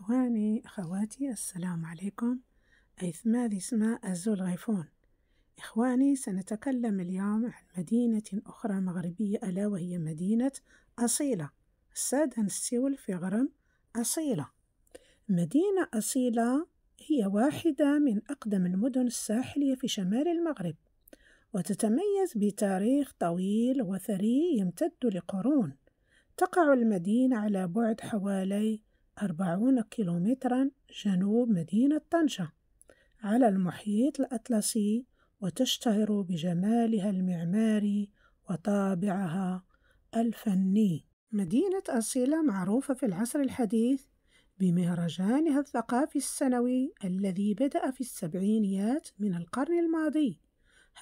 إخواني أخواتي السلام عليكم أيثما ذي اسماء الزول غيفون إخواني سنتكلم اليوم عن مدينة أخرى مغربية ألا وهي مدينة أصيلة سادة سيول في غرم أصيلة مدينة أصيلة هي واحدة من أقدم المدن الساحلية في شمال المغرب وتتميز بتاريخ طويل وثري يمتد لقرون تقع المدينة على بعد حوالي أربعون كيلومترا جنوب مدينة طنجة على المحيط الأطلسي وتشتهر بجمالها المعماري وطابعها الفني مدينة أصيلة معروفة في العصر الحديث بمهرجانها الثقافي السنوي الذي بدأ في السبعينيات من القرن الماضي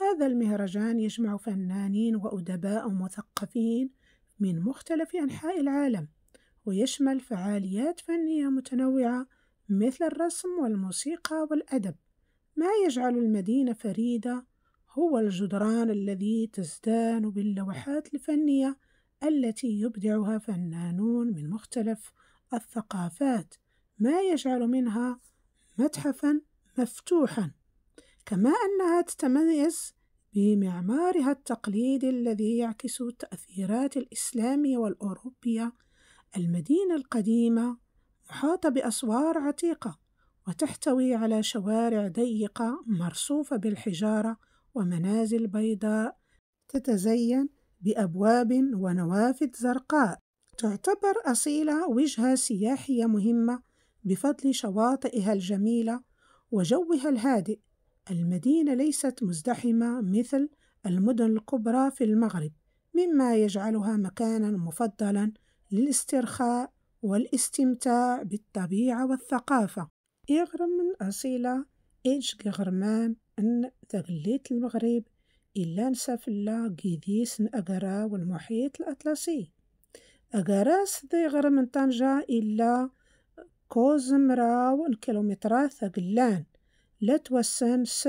هذا المهرجان يجمع فنانين وأدباء ومثقفين من مختلف أنحاء العالم ويشمل فعاليات فنية متنوعة مثل الرسم والموسيقى والأدب ما يجعل المدينة فريدة هو الجدران الذي تزدان باللوحات الفنية التي يبدعها فنانون من مختلف الثقافات ما يجعل منها متحفا مفتوحا كما أنها تتميز بمعمارها التقليدي الذي يعكس التأثيرات الإسلامية والأوروبية المدينة القديمة محاطة بأسوار عتيقة وتحتوي على شوارع ضيقة مرصوفة بالحجارة ومنازل بيضاء تتزين بأبواب ونوافذ زرقاء تعتبر أصيلة وجهة سياحية مهمة بفضل شواطئها الجميلة وجوها الهادئ المدينة ليست مزدحمة مثل المدن الكبرى في المغرب مما يجعلها مكانا مفضلا للاسترخاء والاستمتاع بالطبيعة والثقافة يغرم من أصيلة إيج غرمان أن تقليت المغرب إلا نسافلا قيديس أقرا والمحيط الأطلسي أقراس ذي غرم من طنجة إلا كوزمرا الكيلومترات ثقلان لا توسن س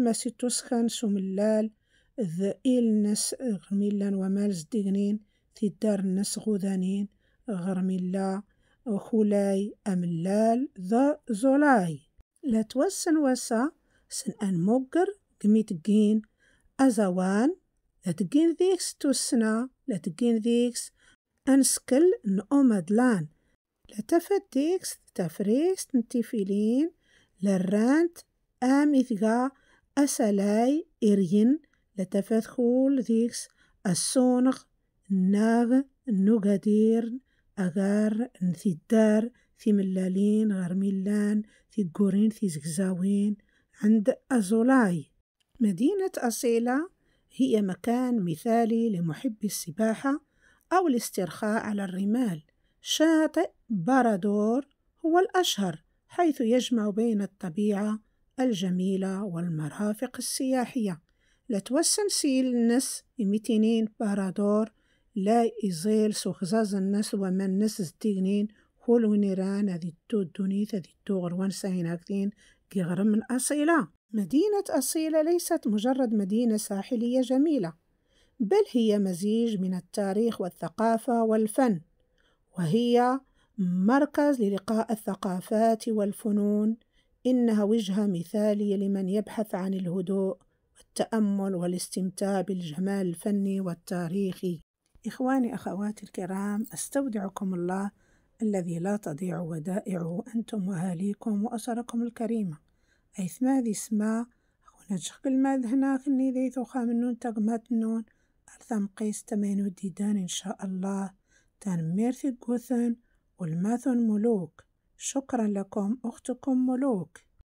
ما سيتوسخن سوملال ذ إلنس غميلان ومالز ديغنين تدار الناس غودانين غرميلا وخولاي أملال ذا زولاي لا توسن وسا سن أن موقر قميتقين أزوان لا تقين ذيكس توسنا لا تقين ذيكس أنسكل نومدلان لا تفت ديكس تفريكس نتيفيلين لرانت آميثغا أسلاي إرين لا تفت خول ذيكس السونغ ناغ نوغادير أغار نثي الدار في ملالين غار ميلان في قورين في زكزاوين عند أزولاي مدينة أصيلة هي مكان مثالي لمحبي السباحة أو الاسترخاء على الرمال شاطئ بارادور هو الأشهر حيث يجمع بين الطبيعة الجميلة والمرافق السياحية لتوسن سيل النس يمتنين بارادور لا إزيل سخزاز الناس ومن ناس زتيغنين كل ونيران هذه تو الدنيت هذه تو غروان ساين هكذين كي من أصيلة مدينة أصيلة ليست مجرد مدينة ساحلية جميلة بل هي مزيج من التاريخ والثقافة والفن وهي مركز للقاء الثقافات والفنون إنها وجهة مثالية لمن يبحث عن الهدوء والتأمل والاستمتاع بالجمال الفني والتاريخي إخواني أخواتي الكرام أستودعكم الله الذي لا تضيع ودائعه أنتم وأهاليكم وأسركم الكريمة أيث ماذي سما خونا تشغل ماذ ذي ثوخا من نون تقمات النون أرثم قيس تمين وديدان إن شاء الله تان ميرثي قوثن والماثن ملوك شكرا لكم أختكم ملوك